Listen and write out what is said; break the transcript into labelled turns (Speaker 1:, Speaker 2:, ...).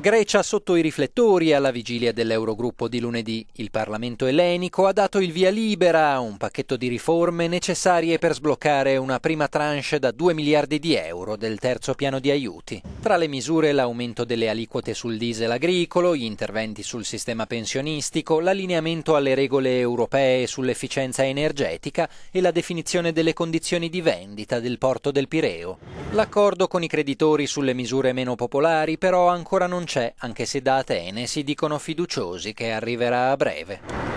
Speaker 1: Grecia sotto i riflettori alla vigilia dell'Eurogruppo di lunedì. Il Parlamento ellenico ha dato il via libera a un pacchetto di riforme necessarie per sbloccare una prima tranche da 2 miliardi di euro del terzo piano di aiuti. Tra le misure l'aumento delle aliquote sul diesel agricolo, gli interventi sul sistema pensionistico, l'allineamento alle regole europee sull'efficienza energetica e la definizione delle condizioni di vendita del porto del Pireo. L'accordo con i creditori sulle misure meno popolari però ancora non c'è, anche se da Atene si dicono fiduciosi che arriverà a breve.